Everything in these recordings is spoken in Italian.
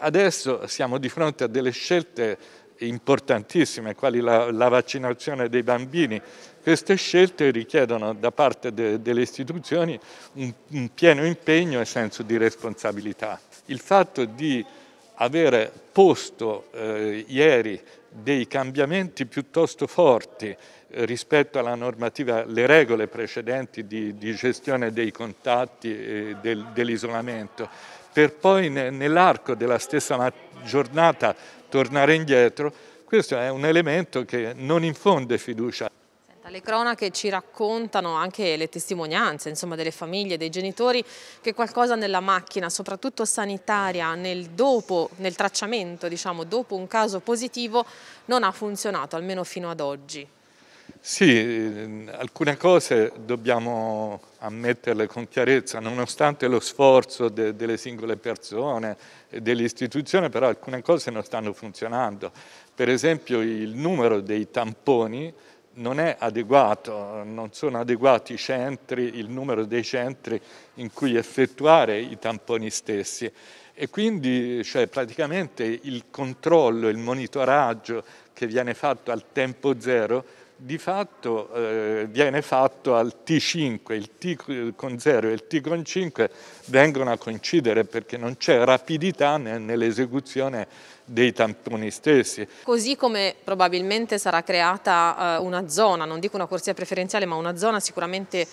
Adesso siamo di fronte a delle scelte importantissime, quali la, la vaccinazione dei bambini. Queste scelte richiedono da parte de, delle istituzioni un, un pieno impegno e senso di responsabilità. Il fatto di avere posto eh, ieri dei cambiamenti piuttosto forti eh, rispetto alla normativa, le regole precedenti di, di gestione dei contatti e del, dell'isolamento, per poi ne, nell'arco della stessa giornata tornare indietro, questo è un elemento che non infonde fiducia. Le cronache ci raccontano anche le testimonianze insomma, delle famiglie, dei genitori, che qualcosa nella macchina, soprattutto sanitaria, nel, dopo, nel tracciamento, diciamo, dopo un caso positivo, non ha funzionato, almeno fino ad oggi. Sì, ehm, alcune cose dobbiamo ammetterle con chiarezza, nonostante lo sforzo de, delle singole persone e delle istituzioni, però alcune cose non stanno funzionando. Per esempio il numero dei tamponi non è adeguato, non sono adeguati i centri, il numero dei centri in cui effettuare i tamponi stessi e quindi cioè, praticamente il controllo, il monitoraggio che viene fatto al tempo zero di fatto eh, viene fatto al T5, il T con 0 e il T con 5 vengono a coincidere perché non c'è rapidità nell'esecuzione dei tamponi stessi. Così come probabilmente sarà creata eh, una zona, non dico una corsia preferenziale, ma una zona sicuramente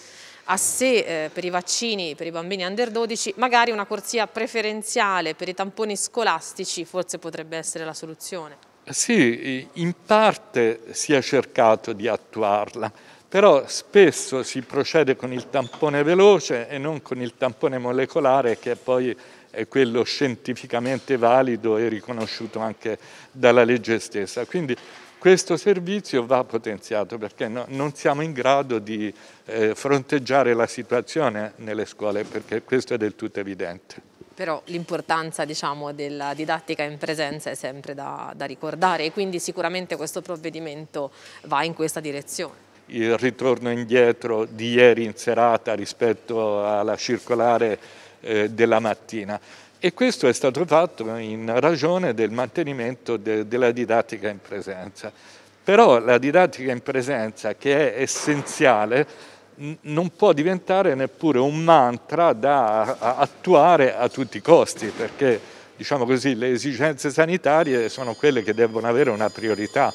a sé eh, per i vaccini per i bambini under 12, magari una corsia preferenziale per i tamponi scolastici forse potrebbe essere la soluzione. Sì, in parte si è cercato di attuarla, però spesso si procede con il tampone veloce e non con il tampone molecolare che poi è quello scientificamente valido e riconosciuto anche dalla legge stessa. Quindi questo servizio va potenziato perché no, non siamo in grado di eh, fronteggiare la situazione nelle scuole, perché questo è del tutto evidente però l'importanza diciamo, della didattica in presenza è sempre da, da ricordare e quindi sicuramente questo provvedimento va in questa direzione il ritorno indietro di ieri in serata rispetto alla circolare eh, della mattina. E questo è stato fatto in ragione del mantenimento de della didattica in presenza. Però la didattica in presenza, che è essenziale, non può diventare neppure un mantra da attuare a tutti i costi, perché diciamo così, le esigenze sanitarie sono quelle che devono avere una priorità.